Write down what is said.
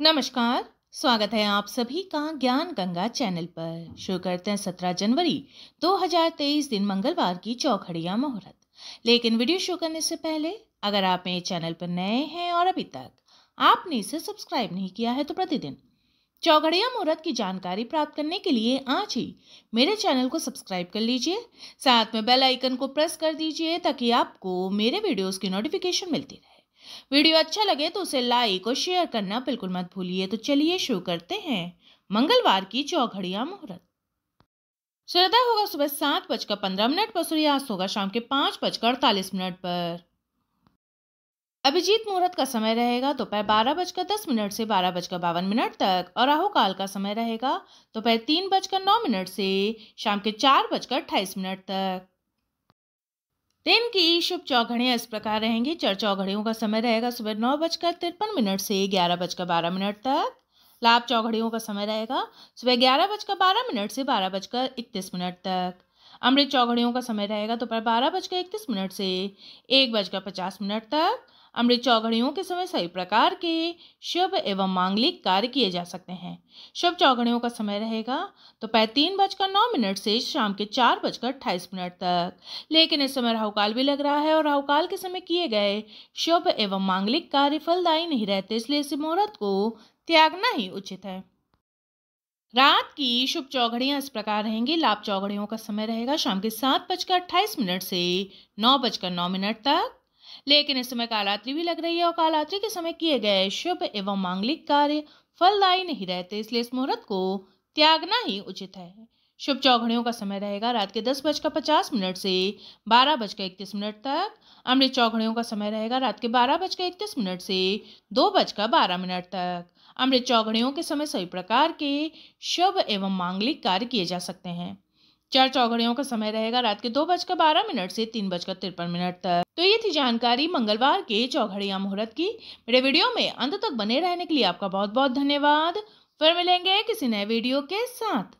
नमस्कार स्वागत है आप सभी का ज्ञान गंगा चैनल पर शुरू करते हैं सत्रह जनवरी 2023 दिन मंगलवार की चौखड़िया मुहूर्त लेकिन वीडियो शुरू करने से पहले अगर आप मेरे चैनल पर नए हैं और अभी तक आपने इसे सब्सक्राइब नहीं किया है तो प्रतिदिन चौघड़िया मुहूर्त की जानकारी प्राप्त करने के लिए आज ही मेरे चैनल को सब्सक्राइब कर लीजिए साथ में बेल आइकन को प्रेस कर दीजिए ताकि आपको मेरे वीडियोस की नोटिफिकेशन मिलती रहे वीडियो अच्छा लगे तो उसे लाइक और शेयर करना बिल्कुल मत भूलिए तो चलिए शुरू करते हैं मंगलवार की चौघड़िया मुहूर्त सूर्योदय होगा सुबह सात बजकर पंद्रह मिनट पर सूर्यास्त होगा शाम के पांच बजकर अड़तालीस मिनट पर अभिजीत मुहूर्त का समय रहेगा दोपहर तो बारह बजकर दस मिनट से बारह बजकर बावन मिनट तक और राहु काल का समय रहेगा दोपहर तो तीन बजकर नौ मिनट से शाम के चार बजकर अट्ठाईस मिनट तक दिन की शुभ चौघड़ियाँ इस प्रकार रहेंगी चार चौघड़ियों का समय रहेगा सुबह नौ बजकर तिरपन मिनट से ग्यारह बजकर बारह मिनट तक लाभ चौघड़ियों का समय रहेगा सुबह ग्यारह बजकर बारह मिनट से बारह बजकर इकतीस मिनट तक अमृत चौघड़ियों का समय रहेगा दोपहर बारह बजकर इकतीस मिनट से एक बजकर पचास मिनट तक अमृत चौघड़ियों के समय सभी प्रकार के शुभ एवं मांगलिक कार्य किए जा सकते हैं शुभ चौघड़ियों का समय रहेगा दोपहर तो तीन बजकर नौ मिनट से शाम के चार बजकर अट्ठाईस मिनट तक लेकिन इस समय राहुकाल भी लग रहा है और राहुकाल के समय किए गए शुभ एवं मांगलिक कार्य फलदायी नहीं रहते इसलिए इस मुहूर्त को त्यागना ही उचित है रात की शुभ चौघड़ियाँ इस प्रकार रहेंगी लाभ चौघड़ियों का समय रहेगा शाम के सात बजकर अट्ठाईस मिनट से नौ बजकर नौ मिनट तक लेकिन इस समय कालात्री भी लग रही है और कालात्री के समय किए गए शुभ एवं मांगलिक कार्य फलदायी नहीं रहते इसलिए इस मुहूर्त को त्यागना ही उचित है शुभ चौघड़ियों का समय रहेगा रात के दस बजकर पचास मिनट से बारह बजकर इकतीस मिनट तक अमृत चौघड़ियों का समय रहेगा रात के बारह बजकर इकतीस मिनट से दो बजकर बारह मिनट तक अमृत चौघड़ियों के समय सभी प्रकार के शुभ एवं मांगलिक कार्य किए जा सकते हैं चार चौघड़ियों का समय रहेगा रात के दो बजकर बारह मिनट से तीन बजकर तिरपन मिनट तक तो ये थी जानकारी मंगलवार के चौघड़िया मुहूर्त की मेरे वीडियो में अंत तक बने रहने के लिए आपका बहुत बहुत धन्यवाद फिर मिलेंगे किसी नए वीडियो के साथ